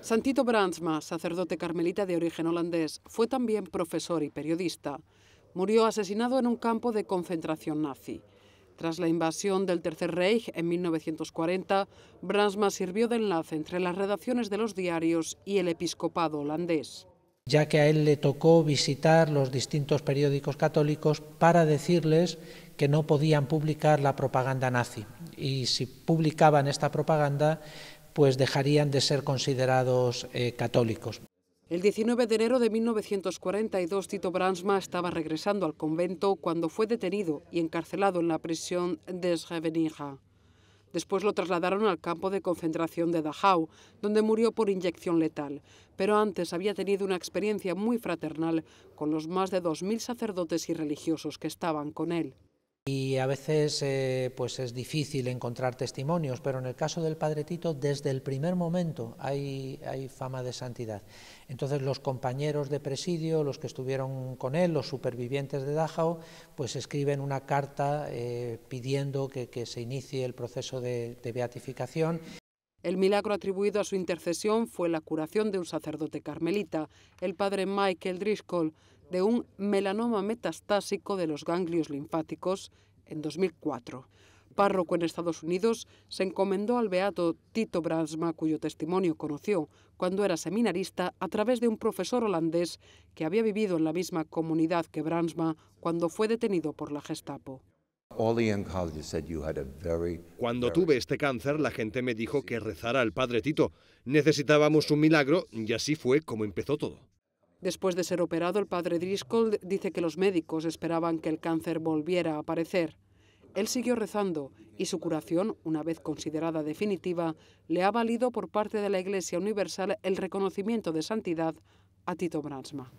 Santito Brandsma, sacerdote carmelita de origen holandés, fue también profesor y periodista. Murió asesinado en un campo de concentración nazi. Tras la invasión del Tercer Reich en 1940, Brandsma sirvió de enlace entre las redacciones de los diarios y el episcopado holandés ya que a él le tocó visitar los distintos periódicos católicos para decirles que no podían publicar la propaganda nazi. Y si publicaban esta propaganda, pues dejarían de ser considerados eh, católicos. El 19 de enero de 1942, Tito Bransma estaba regresando al convento cuando fue detenido y encarcelado en la prisión de Srebrenica. Después lo trasladaron al campo de concentración de Dachau, donde murió por inyección letal, pero antes había tenido una experiencia muy fraternal con los más de 2.000 sacerdotes y religiosos que estaban con él. Y a veces eh, pues es difícil encontrar testimonios, pero en el caso del Padre Tito, desde el primer momento hay, fama de santidad. Entonces los compañeros de presidio, los que estuvieron con él, los supervivientes de Dachau, pues escriben una carta eh, pidiendo que, se inicie el proceso de beatificación el milagro atribuido a su intercesión fue la curación de un sacerdote carmelita, el padre Michael Driscoll, de un melanoma metastásico de los ganglios linfáticos en 2004. Párroco en Estados Unidos, se encomendó al beato Tito Bransma, cuyo testimonio conoció cuando era seminarista a través de un profesor holandés que había vivido en la misma comunidad que Bransma cuando fue detenido por la Gestapo. Cuando tuve este cáncer, la gente me dijo que rezara al Padre Tito. Necesitábamos un milagro y así fue como empezó todo. Después de ser operado, el padre Driscoll dice que los médicos esperaban que el cáncer volviera a aparecer. Él siguió rezando y su curación, una vez considerada definitiva, le ha valido por parte de la Iglesia Universal el reconocimiento de santidad a Tito Bransma.